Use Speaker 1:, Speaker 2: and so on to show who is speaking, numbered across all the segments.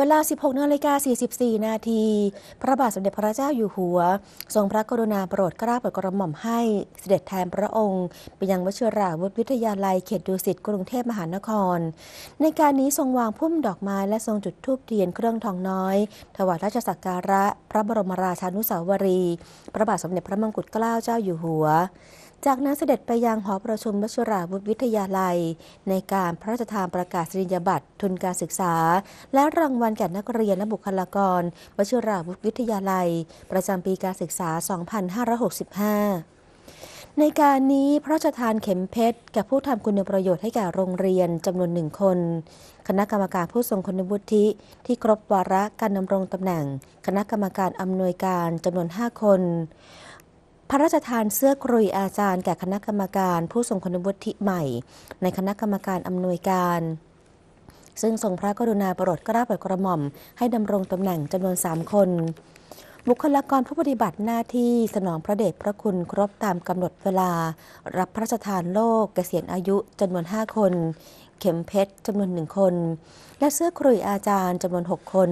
Speaker 1: เวลา 16นาฬิกา44 นาที พระบาทสมเด็จพระเจ้าอยู่หัว ทรงพระกรุณาโปรดเกล้าโปรดกระหม่อมให้เสด็จแทนพระองค์ไปยังวชิราวุธวิทยาลัยเขตดุสิตกรุงเทพมหานคร ในการนี้ทรงวางพุ่มดอกไม้และทรงจุดธูปเทียนเครื่องทองน้อย ถวายราชสักการะ พระบรมราชานุสาวรี พระบาทสมเด็จพระมงกุฎเกล้าเจ้าอยู่หัวจากนั้นเสด็จไปยังหอประชุมวชิราวุธวิทยาลัย ในการพระราชทานประกาศริญญบัตรทุนการศึกษา และรางวัลแก่นักเรียนและบุคลากรวชิราวุธวิทยาลัย ประจำปีการศึกษา 2565 ในการนี้พระราชทานเข็มเพชร แก่ผู้ทำคุณประโยชน์ให้แก่โรงเรียนจำนวนหนึ่งคน คณะกรรมการผู้ทรงคุณวุฒิที่ครบวาระการดำรงตำแหน่ง คณะกรรมการอำนวยการจำนวน 5 คนพระราชทานเสื้อกรุยอาจารย์แก่คณะกรรมการ ผู้ทรงคุณวุฒิใหม่ ในคณะกรรมการอำนวยการ ซึ่งทรงพระกรุณาโปรดกระาบปรดกระหม่อม ให้ดำรงตำแหน่งจำนวน 3 คน บุคลากรผู้ปฏิบัติหน้าที่สนองพระเดชพระคุณครบตามกำหนดเวลา รับพระราชทานโลก เกษียณอายุจำนวน 5 คน เข็มเพชรจำนวนหนึ่งคน และเสื้อครุยอาจารย์จำนวน 6 คน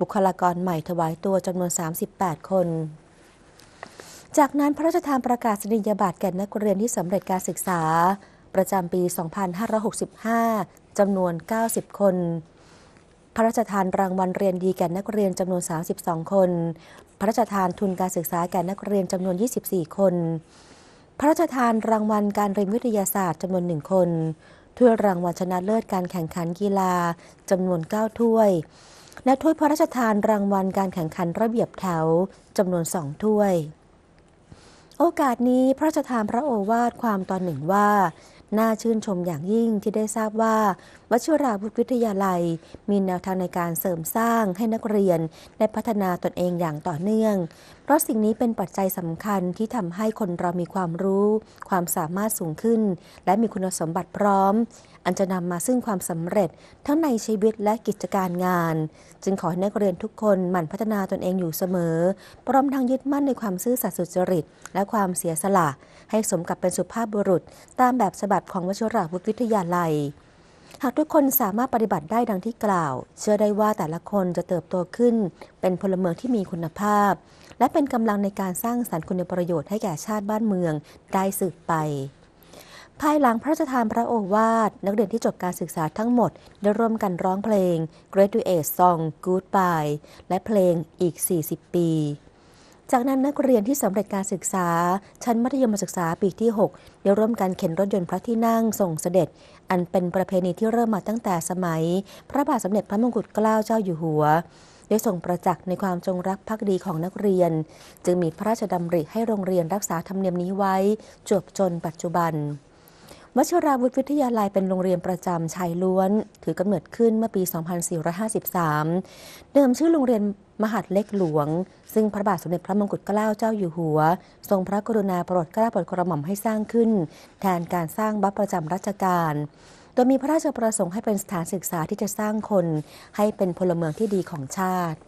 Speaker 1: บุคลากรใหม่ถวายตัวจำนวน 38 คนจากนั้นพระราชทานประกาศนียบัตรแก่นักเรียนที่สำเร็จการศึกษาประจำปี 2565จำนวน 90 คน พระราชทานรางวัลเรียนดีแก่นักเรียนจำนวน 32 คน พระราชทานทุนการศึกษาแก่นักเรียนจำนวน 24 คน พระราชทานรางวัลการเรียนวิทยาศาสตร์จำนวน 1 คน ถ้วยรางวัลชนะเลิศการแข่งขันกีฬาจำนวน 9 ถ้วย และถ้วยพระราชทานรางวัลการแข่งขันระเบียบแถวจำนวน 2 ถ้วยโอกาสนี้พระราชทานพระโอวาทความตอนหนึ่งว่า น่าชื่นชมอย่างยิ่งที่ได้ทราบว่าวชิราวุธวิทยาลัย มีแนวทางในการเสริมสร้างให้นักเรียนได้พัฒนาตนเองอย่างต่อเนื่อง เพราะสิ่งนี้เป็นปัจจัยสำคัญที่ทำให้คนเรามีความรู้ ความสามารถสูงขึ้น และมีคุณสมบัติพร้อมอันจะนำมาซึ่งความสำเร็จทั้งในชีวิตและกิจการงาน จึงขอให้นักเรียนทุกคนหมั่นพัฒนาตนเองอยู่เสมอ พร้อมทั้งยึดมั่นในความซื่อสัตย์สุจริตและความเสียสละ ให้สมกับเป็นสุภาพบุรุษ ตามแบบฉบับของวชิรวุฒิวิทยาลัย หากทุกคนสามารถปฏิบัติได้ดังที่กล่าว เชื่อได้ว่าแต่ละคนจะเติบโตขึ้น เป็นพลเมืองที่มีคุณภาพ และเป็นกำลังในการสร้างสรรค์คุณประโยชน์ให้แก่ชาติบ้านเมืองได้สืบไปภายหลังพระราชทานพระโอวาทนักเรียนที่จบการศึกษาทั้งหมด ได้ร่วมกันร้องเพลง Graduate Song Goodbye และเพลงอีก 40 ปี จากนั้นนักเรียนที่สำเร็จการศึกษา ชั้นมัธยมศึกษาปีที่ 6 ได้ร่วมกันเข็นรถยนต์พระที่นั่งส่งเสด็จ อันเป็นประเพณีที่เริ่มมาตั้งแต่สมัย พระบาทสมเด็จพระมงกุฎเกล้าเจ้าอยู่หัวได้ทรงประจักษ์ในความจงรักภักดีของนักเรียน จึงมีพระราชดำริให้โรงเรียนรักษาธรรมเนียมนี้ไว้จวบจนปัจจุบันวชราวุฒิวิทยาลัยเป็นโรงเรียนประจำชายล้วน ถือกำเนิดขึ้นเมื่อปี 2453 เดิมชื่อโรงเรียนมหาดเล็กหลวง ซึ่งพระบาทสมเด็จพระมงกุฎเกล้าเจ้าอยู่หัว ทรงพระกรุณาโปรดเกล้าโปรดกระหม่อมให้สร้างขึ้น แทนการสร้างบัพประจำรัชกาลโดยมีพระราชประสงค์ให้เป็นสถานศึกษาที่จะสร้างคน ให้เป็นพลเมืองที่ดีของชาติ